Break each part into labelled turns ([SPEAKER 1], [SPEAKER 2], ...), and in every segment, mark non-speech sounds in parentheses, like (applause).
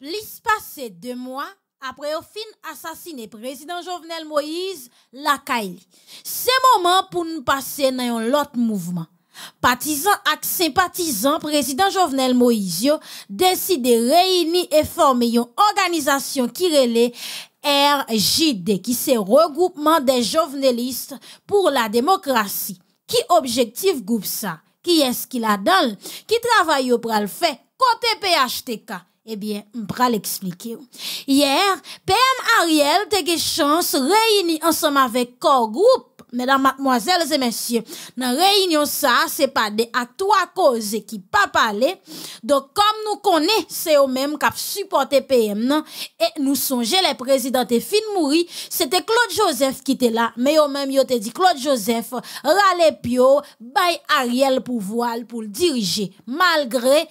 [SPEAKER 1] Plus passé deux mois après au fin président président Jovenel Moïse la Kaili. moment pour nous passer dans un un lot mouvement. partisans et sympathisants président Jovenel Moïse réunir et former une une organisation qui le RJD qui c'est regroupement des jovenelistes pour la démocratie. Qui objectif groupe ça? Qui est-ce qui la dans? Qui travaille pour le fait côté PHTK? Eh bien, on va l'expliquer. Hier, PM Ariel a eu chance de réunir ensemble avec corps groupe. Mesdames, mademoiselles et messieurs, dans la réunion, ça, c'est pas des actes causés qui pas parlé. Donc, comme nous connaissons, c'est eux même qui supporté PM, non? Et nous songez les présidents de fin mourir, c'était Claude Joseph qui était là. Mais eux-mêmes, ils ont dit, Claude Joseph, râlez pio, by Ariel pour pour le diriger. Malgré,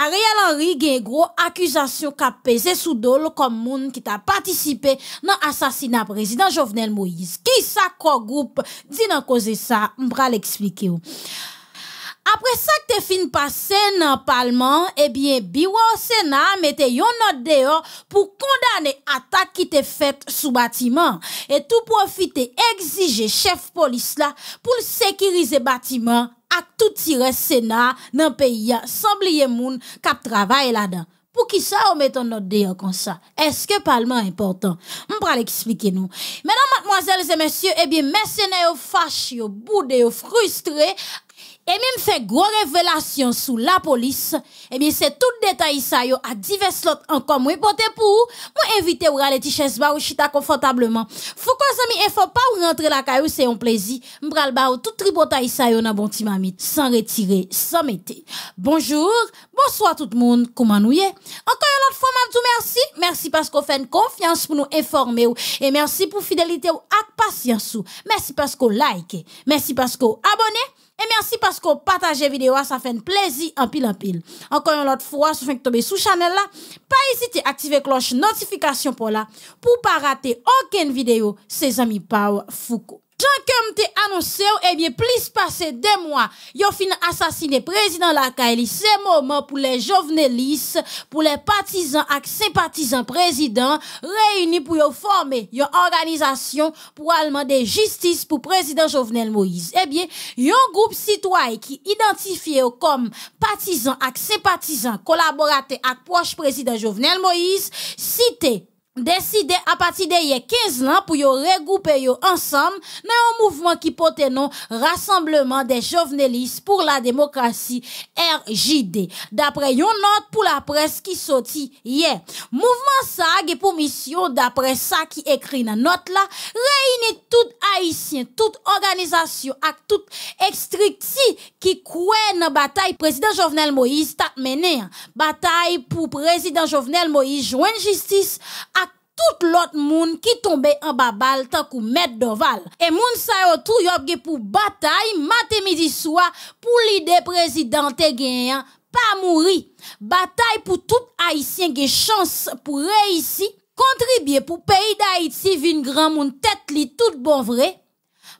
[SPEAKER 1] Ariel Henry gen accusation qui a pesé sou le comme moun ki ta participé dans assassinat président Jovenel Moïse. Qui ça ko groupe, di nan ça. sa, mbra l'explike ou. Après ça que te fin passé nan parlement, eh bien biwa bureau Sénat mette yon pour pour pou qui qui ki faite sur le bâtiment. Et tout profiter exige chef police là pour sécuriser bâtiment tout tire Sénat dans le pays, sans oublier moun kap travail là-dedans. Pour qui ça on met notre note comme ça? Est-ce que le Parlement est important? On va l'expliquer nous. Mesdames, mademoiselles et messieurs, eh bien, mercenaires fâchés, boudés, frustrés, et même fait gros révélation sous la police, eh bien, c'est tout détail ça, yo, à diverses lots encore, moi, pour moi, invité ou aller chaise. ba ou chita confortablement. Fou amis, et faut pas ou rentrer la caillou, c'est un plaisir. M'bral ba ou tout tripotaille ça, yo, n'a bon timami. sans retirer, sans mettre. Bonjour, bonsoir tout le monde, comment nous y Encore une autre fois, m'a merci. Merci parce qu'on fait une confiance pour nous informer et merci pour fidélité ou, patience ou. Merci parce qu'on like, merci parce qu'on abonnez. Et merci parce qu'on la vidéo, ça fait un plaisir en pile en pile. Encore une autre fois, si vous tomber sous channel là, pas hésiter à activer cloche notification pour là, pour pas rater aucune vidéo, ces amis Pau Foucault. Tant que te annoncé, eh bien plus passé de mois, yon fin assassiné président Lacaille. C'est Moment pour pour le pour pour les partisans, ak partisans présidents, réunis pour former former une organisation pour pour justice pour président président Jovenel Moïse. Eh bien, yon un groupe citoyen qui identifié comme partisans, partisans, sympathisants, collaborateurs, ak proche président Jovenel Moïse, cité, décidé à partir de 15 ans pour regrouper ensemble dans un mouvement qui porte nom Rassemblement des Jovenelistes pour la démocratie RJD. D'après une note pour la presse qui sortit hier, mouvement ça est pour mission d'après ça qui écrit dans note là, réunir tout haïtien, toute organisation et tout extricti qui croit dans bataille président Jovenel Moïse t'a mené. Hein. Bataille pour président Jovenel Moïse joindre justice tout l'autre monde qui tombait en babal tant qu'on met doval. Et moun sa yo tout yop pour pour bataille, matin, midi soir pour l'idée présidente gagnant pas mourir. Bataille pour tout haïtien ge chance pour réussir, contribuer pour pays d'Haïti vin grand moun tête tout bon vrai.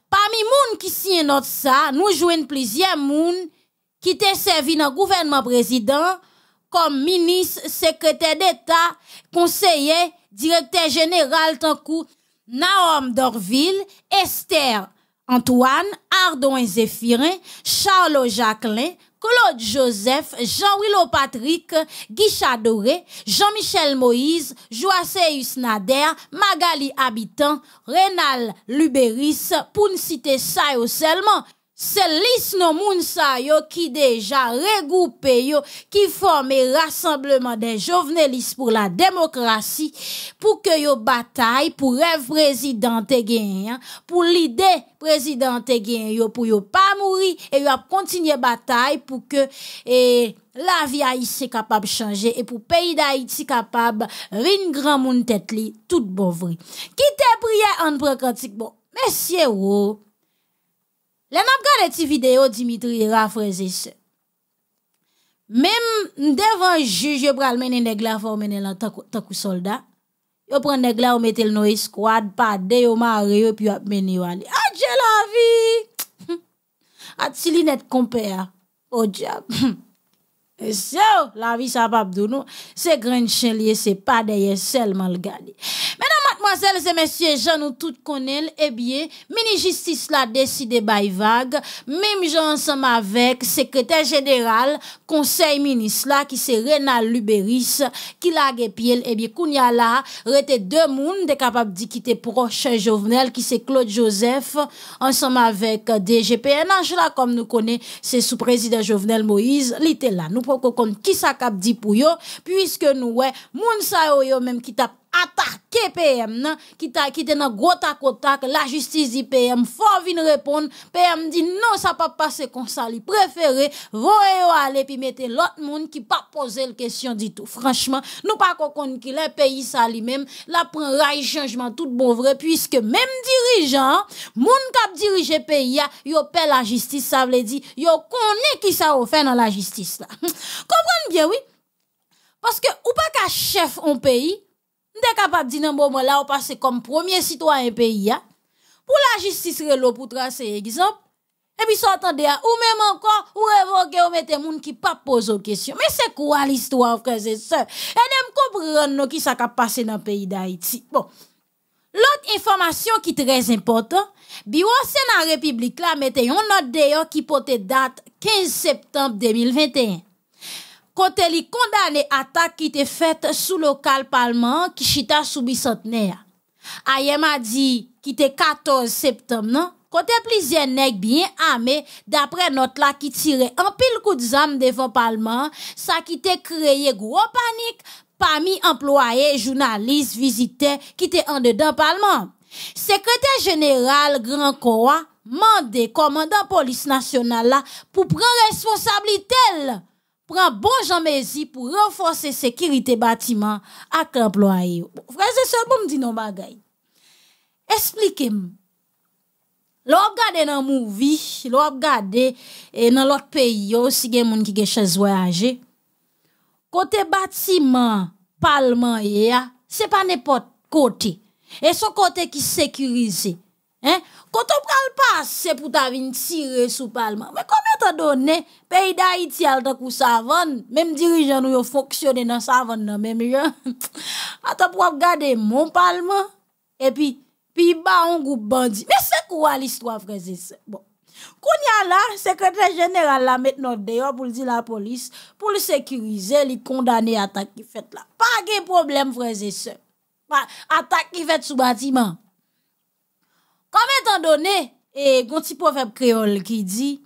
[SPEAKER 1] Parmi moun qui signe notre ça, nous jouons plusieurs moun qui te servi le gouvernement président comme ministre, secrétaire d'État, conseiller, directeur général Tankou, Naom Dorville, Esther Antoine, Ardon Zéphirin, Charles Jacquelin, Claude Joseph, Jean-Willow Patrick, Guichard Doré, Jean-Michel Moïse, Joaceus Nader, Magali Habitant, Rénal Luberis, pour ne citer ça seulement, c'est l'isno moun qui déjà regroupé yo, qui forme rassemblement des jovenelis pour la démocratie, pour que yo bataille, pour rêve président pour l'idée président yo, pour yo pas mourir, et yo a continué bataille pour que, la vie haïtienne capable de changer et pour pays d'Haïti capable, rin grand moun tête tout bon vrai. Qui te prier en prêt bon? Messieurs, le n'a pas ti vidéo, Dimitri rafreze Même devant un juge, je pral menen negla mener la soldat. Yo prend negla yo metel le eskwad, squad pa de yo pi yo Ah, Adje la vie! (laughs) Ah li net compère. Ah. Oh, compère diab. job. la vie, ça va de nous. Se grand chien, lié, c'est pas ye seulement le garder. Mesdames et messieurs, je nous toutes connaissons, eh bien, mini justice la décide by vague, même j'en ensemble avec secrétaire général, conseil ministre là, qui c'est Renal Luberis, qui l'a pied, et eh bien, qu'on y a là, qui deux monde de capable le quitter prochain Jovenel, qui c'est Claude Joseph, ensemble avec DGPN, là, comme nous connaissons, c'est sous président Jovenel Moïse, l'ité là. Nous pouvons qui ça cap pour puisque nous, ouais, monde yo, même qui tape attaquer PM qui ta qui dans gros tac la justice dit PM faut venir répondre. PM dit non ça pas passer comme ça, lui préféré voyez aller puis mettez l'autre monde qui pas poser le question du tout. Franchement, nous pas qu'on que les pays ça lui-même, la prend changement tout bon vrai puisque même dirigeant, monde kap dirige pays yo paie la justice ça veut dire yo connaît qui ça fait dans la justice là. (laughs) Comprenez bien oui. Parce que ou pas qu'à chef en pays D'être capable de dire moment là, on passe comme premier citoyen pays. Pour la justice, pour tracer exemple. E et puis, s'entendez, ou même encore, ou évoquer ou mettez moun qui pas pose aux questions. Mais c'est quoi l'histoire, frères et sœurs? Et pas comprendre qui ça passé dans le pays d'Haïti. Bon. L'autre information qui est très importante, Bureau Sénat République là, mettez une note d'ailleurs qui porte date 15 septembre 2021 côté li condamné attaque qui était faite sous local parlement qui chita sous bicentenaire. Ayem a dit qui était 14 septembre non côté plusieurs nèg bien armés, d'après notre là qui tirait un pile coup de zam devant parlement ça qui était créé gros panique parmi employés journalistes visiteurs qui étaient en dedans parlement secrétaire général grand m'a mandé commandant police nationale là pour prendre responsabilité prend bon jamaisie pour renforcer sécurité bâtiment à l'employé. Frère, c'est ce bon, dit non bagay. Expliquez-moi. L'on regarde dans le movie, e, l'on regarde dans l'autre pays, si y a des qui ont chez Côté bâtiment, parlement, ce n'est pas n'importe quel côté. Et son côté qui sécurise. sécurisé. Ko te pral pas, se pou ta vin tire sou palman Me kome te done, peyda iti al te kou savon Mem dirijan ou yo foksyone nan savon nan mem A te pou ap gade mon palman E pi, pi ba an goup bandi Me se kou al istwa freze se bon. Koun ya la, sekretèr jeneral la met non deyo pou li di la polis Pou li sekirize, li kondane atak ki fet la Pa ge problem freze se Atak ki fet sou batiman Comme étant donné, et gonti petit proverbe créole qui dit,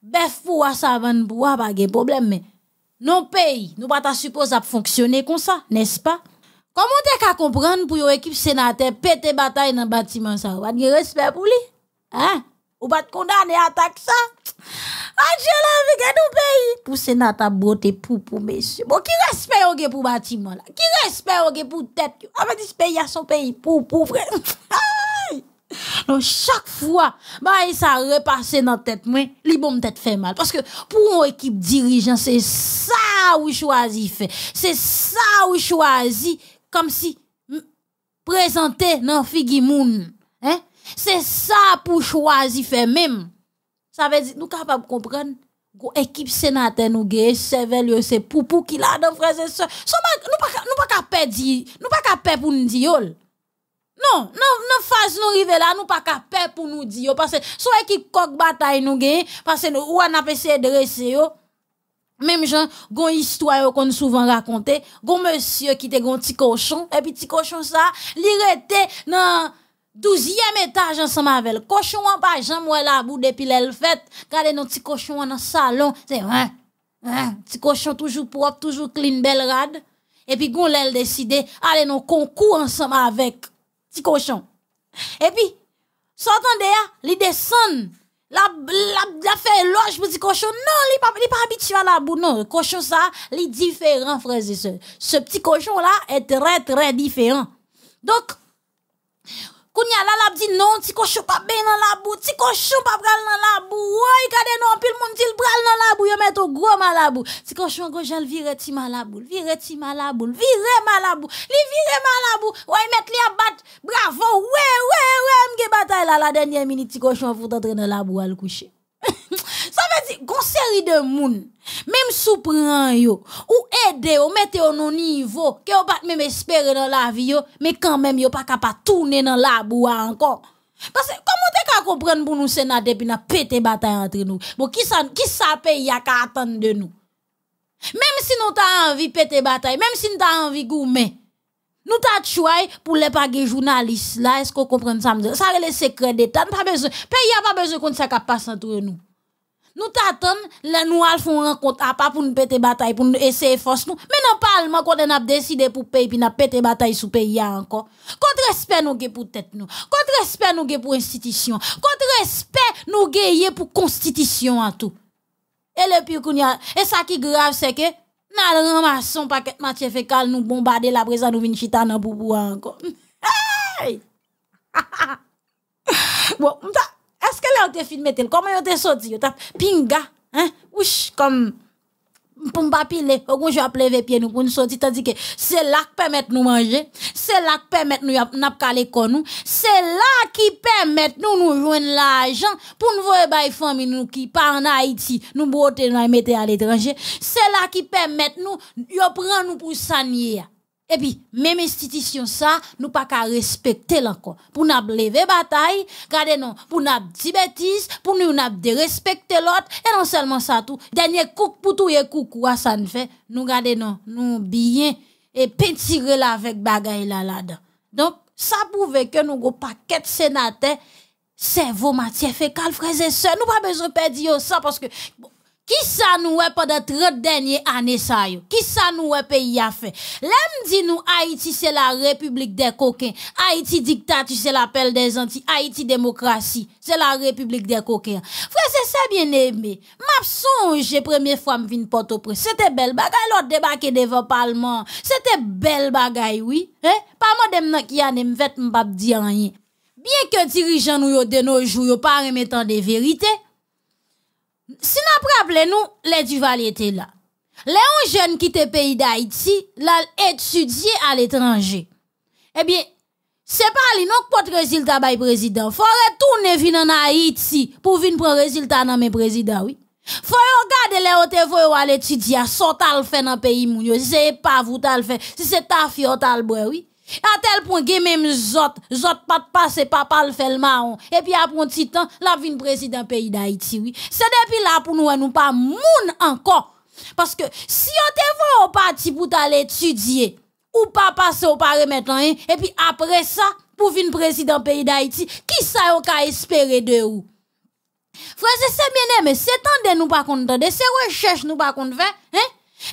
[SPEAKER 1] bef pou a sa van pas problème, mais non pays, nous ne ta supposé à fonctionner comme ça, n'est-ce pas? Comment te qu'à comprendre pour une équipe sénateur pété bataille dans le bâtiment ça? Ou pas de respect pour lui? Hein? Ou pas de condamner à attaque ça? Ah, j'ai notre nou pays? Pour sénateur, beauté pou pou, messieurs. Bon, qui respect pour pour bâtiment là? Qui respect pour pour tête? Ah, mais dis pays à son pays pou pou, (laughs) chaque fois, bah, ça repasse dans la tête, moi, li bon tête fait mal. Parce que pour une équipe dirigeante, c'est ça ou choisi fait. C'est ça ou choisi comme si présenté dans figi moon Hein? C'est ça pour choisir faire même. Ça veut dire, nous capables de comprendre. Équipe sénateur nous gagne, c'est c'est poupou qui l'a dans frères et sœurs. Nous pas nous pas perdre, nous pas perdre pour nous dire oh, non, non, non, phase nous arrive là, nous pas qu'à peur pour nous dire, parce que, soit qui coque bataille nous gagne, parce que nous, ou on a essayé de dresser, même gens, gon histoire qu'on souvent raconte, gon monsieur qui était gon petit cochon, et puis petit cochon ça, l'irrété, non, douzième étage ensemble avec le cochon en bas, j'en moi la boue depuis l'elle fête, gardez nos petits cochons en salon, c'est vrai, hein, petit cochon toujours propre, toujours clean, belle rade, et puis gon l'elle décide, allez au concours ensemble avec, Petit cochon. Et puis, sortant de hein, il descend. La, la, fait loge pour petit cochon. Non, il pas, pas habitué à la boue. Non, cochon ça, il différent, frère et sœurs. Ce petit cochon là est très, très différent. Donc, Kounya la la dit non, ti cochon pas ben dans la boue, ti cochon pas pral dans la boue. Oi, kade non, pile moun dit pral dans la boue, yo met au gros malabou. Ti cochon go vire ti malabou, vire ti malabou, vire malabou, li vire malabou. Oi, met li a bravo, ouais, ouais, ouais, m'ge bataille la la dernière minute, ti cochon vous d'entrer dans la boue le coucher série de moun, même sous yo, ou aide ou mettez au niveau, que vous pas même espérer dans la vie, mais quand même, vous pas capable de tourner dans la boue encore. Parce que comment t'es capable comprendre pour nous, Sénat, depuis na pété bataille entre nous? Bon, qui ça, qui ça paye à attendre de nous? Même si nous t'as envie pété bataille, même si nous t'as envie gourmet, nous t'as choisi pour les pages journalistes là, est-ce qu'on comprend ça? Ça, c'est le secret d'État, pas besoin. Pays a pas besoin qu'on passe entre nous. Nous t'attendons, nous allons faire rencontre à pas pour nous péter bataille, pour nous essayer force nous. Mais non, pas le quand on a décidé pour payer, puis n'a péter bataille sous pays, encore. Contre respect, nous gué pour tête, nous. Contre respect, nous gué pour institution. Contre respect, nous gué pour constitution, tout. Et le pire qu'on y a, et ça qui grave, c'est que, n'a le un paquet matière fécale, nous bombarder la présence, nous chita dans pour encore. (laughs) (laughs) bon, est-ce que là où tu filmes tel comment tu es sorti pinga, hein Ouch, comme pour pile papiler, au moins je vais pieds nous pour nous sortir. Tandis que c'est là qui permet nous manger, c'est là qui permet nous n'appeler l'école nous, c'est là qui permet nous nous joindre l'argent pour nous voir les familles nous qui pas en Haïti, nous boiter nous mettre à l'étranger. C'est là qui permet nous, il prend nous pour s'ennuyer. Et puis, même institution ça, nous pas qu'à respecter l'encore. Pour nous lever bataille, regardez non, pour nous dire bêtises, pour nous de respecter l'autre, et non seulement ça tout. Dernier coup pour tout et coup, quoi ça ne fait, nous regardez non, nous bien, et pétirer là avec bagaille là dedans Donc, ça prouve que nous avons paquet de sénateurs, c'est vos matières fécales, frères et sœurs. Nous pas besoin de perdre ça parce que, qui ça nous est pendant 30 dernières années ça yo? Qui ça nous est pays a fait? L'homme dit nous Haïti c'est la république des coquins. Haïti dictature c'est l'appel des anti. Haïti démocratie c'est la république des coquins. Frère c'est ça bien aimé. M'a songe première fois m'vin Port-au-Prince. C'était belle bagaille l'autre débarqué devant parlement. C'était belle bagaille oui. Hein? Pas moi dem nan ki ané m'vête pas, dire rien. Bien que dirigeant nous yo de nos jours yo pas remettant des vérités. Si nous nous, les Duvaliers étaient là. Les jeunes qui étaient pays d'Haïti, là, étudiés à l'étranger. Eh bien, c'est pas lui, non, pour le résultat, le président. Faut retourner, venir en Haïti, pour venir prendre le résultat, dans mes président, oui. Faut regarder les hôtels, ils aller étudier, sont-ils faire dans le pays, mon c'est pas vous, t'as faire. Si c'est ta fille, t'as le oui. À tel point que même zot, zot pas de passe, papa le fait le marron. Et puis après un petit temps, la vine président pays d'Haïti, oui. C'est depuis là pour nous, nous pas moun encore. Parce que si on te voit au parti pour t'aller étudier, ou pas passer au pari maintenant, hein, et puis après ça, pour venir président pays d'Haïti, qui ça yon ka espérer de vous Frère, c'est bien aimé, c'est tant de nous pas qu'on c'est recherche nous pas qu'on hein?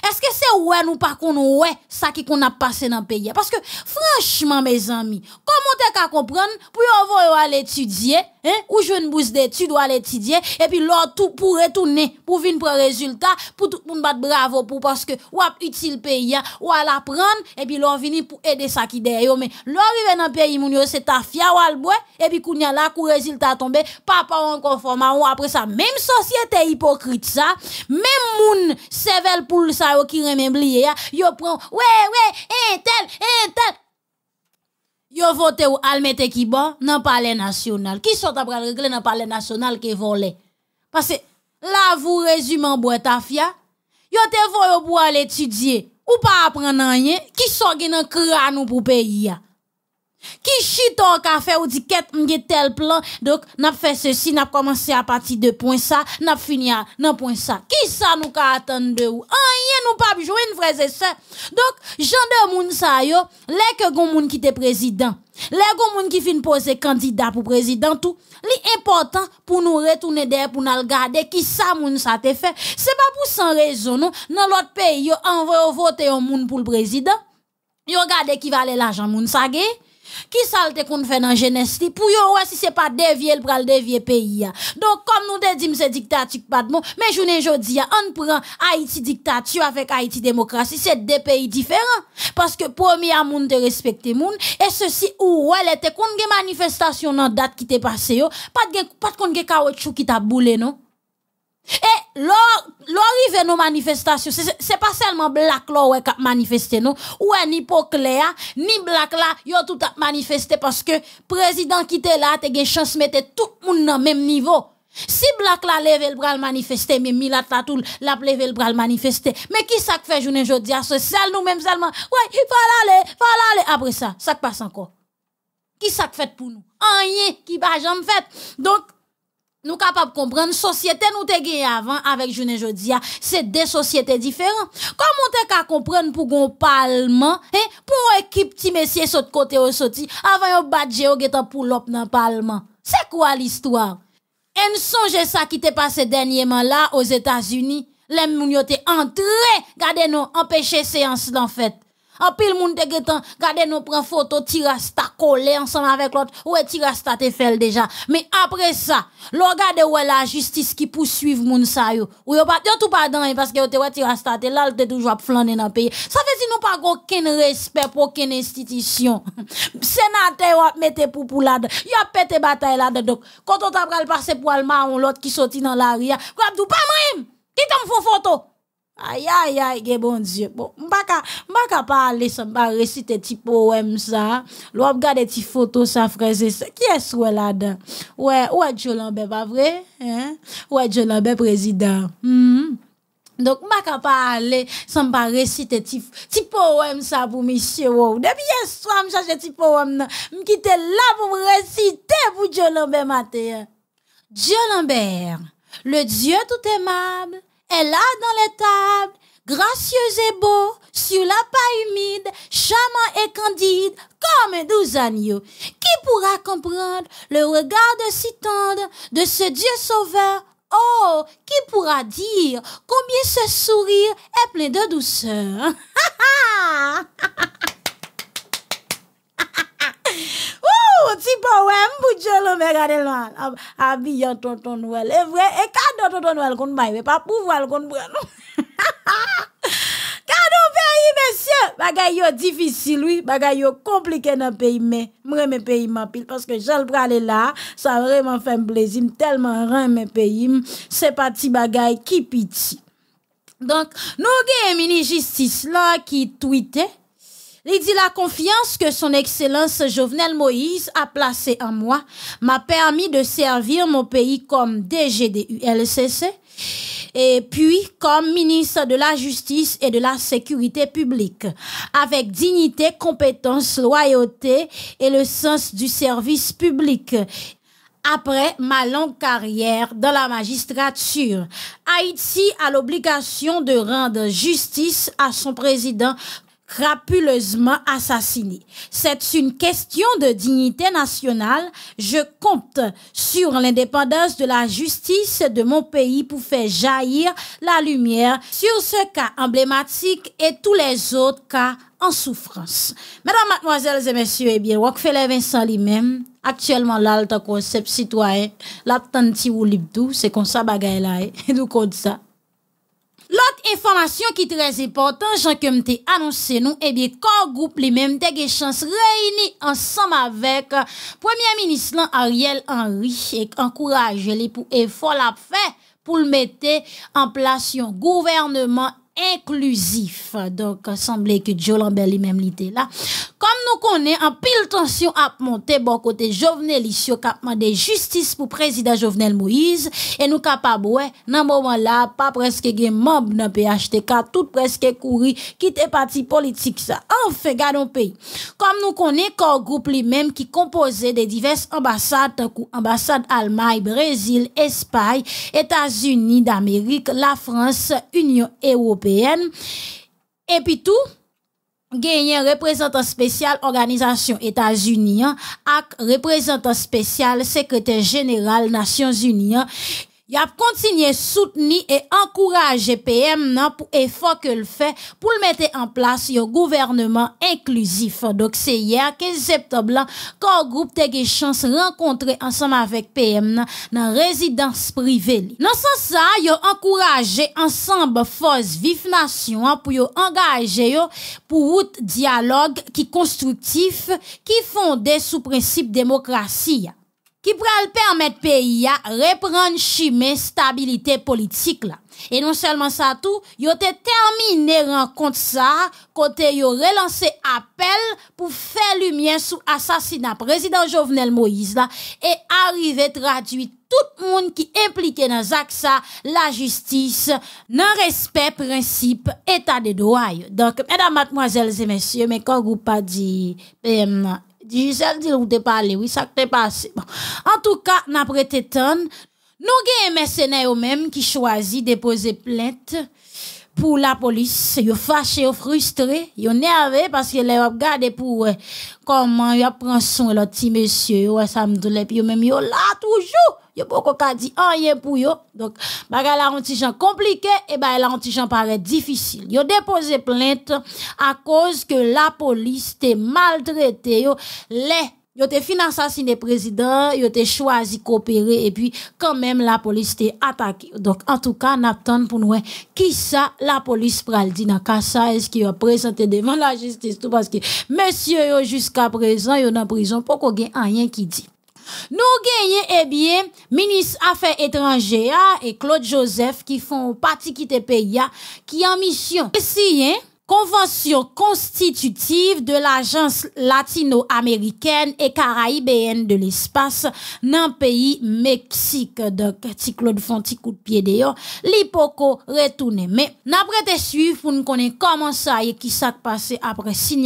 [SPEAKER 1] Est-ce que c'est ouais ou pas qu'on ouais ça qui qu'on a passé dans pays parce que franchement mes amis comment t'es qu'à comprendre pour avoir à l'étudier hein ou une bouse d'études ou à l'étudier et puis l'autre tout pour retourner pour venir pour résultat pour tout pas battre bravo pour parce que ou utile pays hein, ou à l'apprendre et puis l'autre venir pour aider ça qui derrière mais l'arrivé dans pays c'est ta fia ou elle et puis qu'on y a là qu'au résultat tombe papa encore conformant ou après ça même société hypocrite ça même c'est sevel pour ça yo qui remet bliye ya, yo prend ouais ouais, un tel, Yo vote ou al mette ki bon nan palais national. Qui sont après régler nan palais national qui volé. Parce que là vous résumez en tafia yo te voye pour aller étudier ou pas apprendre rien, qui sont gen nan crâne pour pays qui chiton qu'a fait ou dit qu'est a tel plan, donc n'a fait ceci, n'a commencé à partir de point ça, n'a fini à nan point ça. Qui ça nous ka attendre de ou? Rien nous pas jouer une frère et Donc, gens de moun sa yo, les que qui te président, les gon qui fin poser candidat pour président tout, li important pour nous retourner derrière pour nous regarder qui ça moun ça te fait. C'est pas pour sans raison non, dans l'autre pays yo veut voter un moun pour le président. Yo regarde qui valait l'argent moun sa qui salte qu'on fait dans jeunesse pour yo si c'est pas dévier le pral dévier pays Donc comme nous te dit c'est dictature pas de mais journée jodi on prend Haïti dictature avec Haïti démocratie c'est deux pays différents parce que premier moun te respecte moun et ceci ou elle était manifestation dans date qui t'est passé pas de pas qui t'a boulé non et l'arrivée nos manifestations, c'est pas seulement Black là qui a manifesté non, ou ni Pocléa, ni Black là, yo tout a manifesté parce que président qui était là, eu gen chance mettre tout le monde dans même niveau. Si Black la lève le bras manifester, mais Mila Tatoul tout la levé le bras manifester. Mais qui ça fait journée aujourd'hui à ce seul nous-mêmes seulement? Ouais, il faut aller, faut aller. Après ça, ça passe encore. Qui ça fait pour nous? Rien qui va jamais fait. Donc, nous capables de comprendre société nous te gagné avant avec journée Jodia c'est deux sociétés différentes comment t'es qu'à comprendre pour un parlement hein pour équipe de messieurs saute côté au sorti avant de budget au pour l'op dans parlement c'est quoi l'histoire un songe ça qui t'est passé dernièrement là aux États-Unis les gens sont entrés entré gardez nous empêcher séance d'en fait en pile moun te getan, gade nous pren photo tirasta collé ensemble avec l'autre. ou Ouais, tirasta te fait déjà. Mais après ça, l'on gade la justice qui poursuive moun sa yo. Ou yo pas tout parce que yo te ouais tirasta te là, te toujours flané dans pays. Ça veut dire nous pas aucun respect pour aucune institution. (laughs) Sénateur a mette pour poules là. a pété bataille là donc quand on t'a passer pour alma ou l'autre qui sorti dans l'arrière. ap dou pas même. Qui t'en font photo Aïe, aïe, aïe, bon Dieu. Bon, m'baka, m'baka parler, ça, m'ba réciter petit poème, ça. L'on regarde petit photo, ça, frère, c'est Qui est-ce ouais, là-dedans? Ouais, ouais, Joe Lambert, pas vrai? Hein? Ouais, Joe Lambert, président. Mm -hmm. Donc, m'baka parler, ça, m'ba réciter petit, petit poème, ça, pour monsieur, wow. Depuis hier soir, m'charge petit poème, m'quitte là pour réciter pour Joe Lambert matin. Dieu Lambert, le Dieu tout aimable, est là dans les tables, gracieux et beau, sur la paille humide, charmant et candide, comme un doux agneaux. Qui pourra comprendre le regard de si tendre de ce Dieu sauveur Oh, qui pourra dire combien ce sourire est plein de douceur (laughs) poème pour Jolo Megadel Noël. Habillant tonton Noël. Et vrai, et cadeau tonton Noël qu'on baille, pas pouvoir qu'on prenne. (laughs) Cadeau pays, messieurs. Bagay yo difficile, oui. Bagay yo compliqué dans le pays, mais m'aime pays pile parce que je le pralé là. Ça vraiment fait un plaisir. Tellement mes pays. M'm. C'est parti petit bagay qui pitié. Donc, nous avons un mini justice là qui tweetait. Il dit la confiance que son excellence Jovenel Moïse a placée en moi m'a permis de servir mon pays comme DGDULCC et puis comme ministre de la Justice et de la Sécurité publique, avec dignité, compétence, loyauté et le sens du service public après ma longue carrière dans la magistrature. Haïti a l'obligation de rendre justice à son président crapuleusement assassiné. C'est une question de dignité nationale. Je compte sur l'indépendance de la justice de mon pays pour faire jaillir la lumière sur ce cas emblématique et tous les autres cas en souffrance. Mesdames, mademoiselles et messieurs, eh bien, Rockefeller Vincent lui-même, actuellement là, concept citoyen, l'abtanti ou l'ibdou, c'est comme ça bagaille là, et hein. (laughs) nous ça. L'autre information qui est important, importante, jean annoncé nous quand eh bien' groupe, groupe mêmes même te des chance réuni ensemble avec euh, Premier Ministre Ariel Henry et encourage les pour effort la pour pour le mettre en place, un gouvernement inclusif. Donc, semblait que Joe Lambert lui-même l'était là. Comme nous connaissons, en pile tension à monter bon côté Jovenel qui capement demandé justice pour président Jovenel Moïse. Et nous capables, ouais, dans moment là, pas presque des membres dans PHTK, tout presque couru, quitte parti politique ça. Enfin, gardons pays. Comme nous connaissons, corps groupe lui-même qui composait des diverses ambassades, ambassade Allemagne, Brésil, Espagne, États-Unis d'Amérique, la France, Union européenne et puis tout, un représentant spécial organisation États-Unis un hein, représentant spécial secrétaire général Nations Unies hein a continué à soutenir et encourager PM nan pour effort que le fait pour le mettre en place yo gouvernement inclusif. Donc c'est hier 15 septembre qu'un le groupe te se chans ensemble avec avec PM nan, dans résidence privée. Dans sens, ça, sa, yo encouragé ensemble fos vif Nation pour nation, yo engager yo pour dialogue dialogue qui constructif qui fonde sur principe démocratie qui le permettre pays à reprendre la stabilité politique là. Et non seulement ça tout, yo te terminé rencontre ça, côté yo relancé appel pour faire lumière sur assassinat président Jovenel Moïse là et arriver traduit tout le monde qui impliqué dans ça, la justice, dans respect principe état des droits. Donc mesdames mademoiselles et messieurs, mais quand vous pas dit euh, Giselle dit, ou te parler, oui, ça t'est passé. Bon. En tout cas, n'a prêté tant. Nous avons mercenaires eux-mêmes qui choisit de déposer plainte pour la police. Ils sont fâchés, ils frustrés, ils sont nerveux parce qu'ils les regardé pour euh, comment ils prend soin leur petit monsieur. Ça me doulait, puis ils sont là toujours yo beaucoup ka di rien pour yo. Donc, bagay la un compliqué et bah la un ti paraît difficile. Yo déposé plainte à cause que la police t'est maltraité yo les Yo te fin assassiné président, yo te choisi coopérer et puis quand même la police te attaqué. Donc en tout cas, n'attend pour nous hein, qui ça la police pral dit dans ça est-ce qu'il a présenté devant la justice tout parce que monsieur jusqu'à présent yo dans prison pour qu'on rien qui dit. Nous gagnons, eh bien, ministre Affaires étrangères et Claude Joseph qui font partie qui te pays qui en mission. Hein. Convention constitutive de l'Agence latino-américaine et caraïbéenne de l'espace dans le pays Mexique. Donc, si Claude de pied de pied retourne. Mais, après Mais, suivre, vous pour suiv pou comment ça comment été qui après sak pase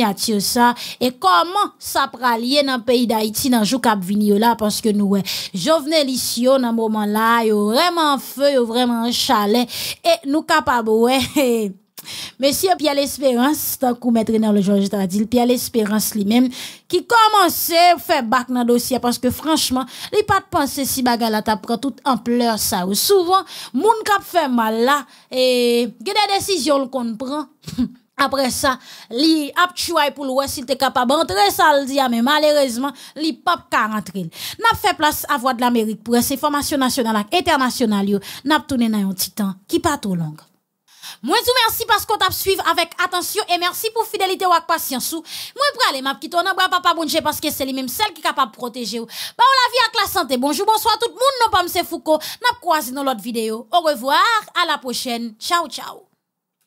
[SPEAKER 1] et ça ça comment ça sa dans le pays d'Haïti nan jou cap vini parce que nous, nou là il y nan vraiment un yo vraiment y yo vraiment un chalet et nous, nous (laughs) Monsieur a L'Espérance, tant qu'on mettre dans le Georges Tadil, Pierre L'Espérance lui-même, qui commençait à faire bac dans le dossier, parce que franchement, il pas de penser si bagala t'a prend toute ampleur ça. Ou souvent, moun kap fait mal là, et, des décisions qu'on prend. (laughs) Après ça, li ap pour le s'il était capable d'entrer ça le mais malheureusement, li pas ka rentrer. N'a fait place à voix de l'Amérique pour ses formations nationales et internationales. N'a tourné dans un petit qui pas trop long. Moi, vous merci parce qu'on t'a suivi avec attention et merci pour fidélité ou patience. Moi, pour aller, m'a petit on papa bonje parce que c'est lui-même celle qui est capable de protéger ou. Bah, on la vie avec la santé. Bonjour, bonsoir tout le monde. Non, pas M. Foucault. N'a croisé dans l'autre vidéo. Au revoir. À la prochaine. Ciao, ciao.